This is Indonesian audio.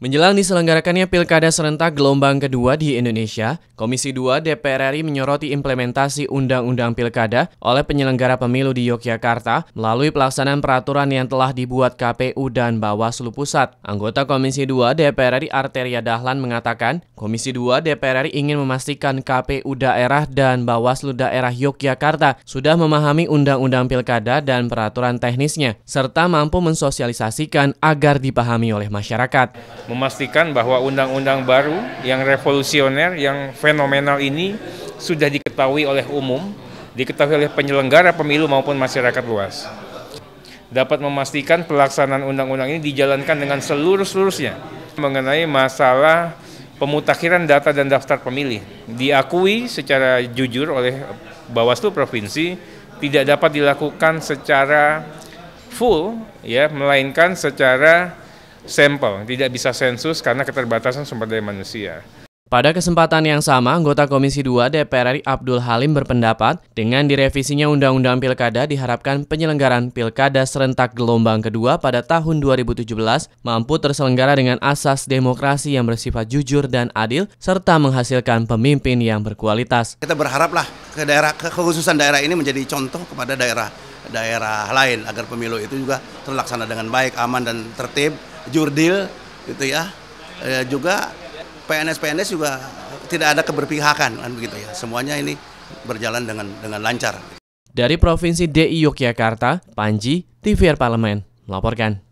Menjelang diselenggarakannya Pilkada Serentak gelombang kedua di Indonesia, Komisi 2 DPR RI menyoroti implementasi Undang-Undang Pilkada oleh penyelenggara pemilu di Yogyakarta melalui pelaksanaan peraturan yang telah dibuat KPU dan Bawaslu Pusat. Anggota Komisi 2 DPR RI Arteria Dahlan mengatakan, Komisi 2 DPR RI ingin memastikan KPU daerah dan Bawaslu daerah Yogyakarta sudah memahami Undang-Undang Pilkada dan peraturan teknisnya, serta mampu mensosialisasikan agar dipahami oleh masyarakat memastikan bahwa undang-undang baru yang revolusioner, yang fenomenal ini sudah diketahui oleh umum, diketahui oleh penyelenggara pemilu maupun masyarakat luas. Dapat memastikan pelaksanaan undang-undang ini dijalankan dengan seluruh-seluruhnya mengenai masalah pemutakhiran data dan daftar pemilih diakui secara jujur oleh Bawaslu Provinsi tidak dapat dilakukan secara full ya melainkan secara sampel, tidak bisa sensus karena keterbatasan sumber daya manusia. Pada kesempatan yang sama, anggota Komisi 2 DPR RI Abdul Halim berpendapat, dengan direvisinya Undang-Undang Pilkada diharapkan penyelenggaran Pilkada serentak gelombang kedua pada tahun 2017 mampu terselenggara dengan asas demokrasi yang bersifat jujur dan adil, serta menghasilkan pemimpin yang berkualitas. Kita berharaplah ke daerah, kekhususan daerah ini menjadi contoh kepada daerah daerah lain agar pemilu itu juga terlaksana dengan baik, aman, dan tertib Jurdil gitu ya. E, juga PNS-PNS juga tidak ada keberpihakan kan begitu ya. Semuanya ini berjalan dengan dengan lancar. Dari Provinsi DI Yogyakarta, Panji, TVR Parlemen melaporkan.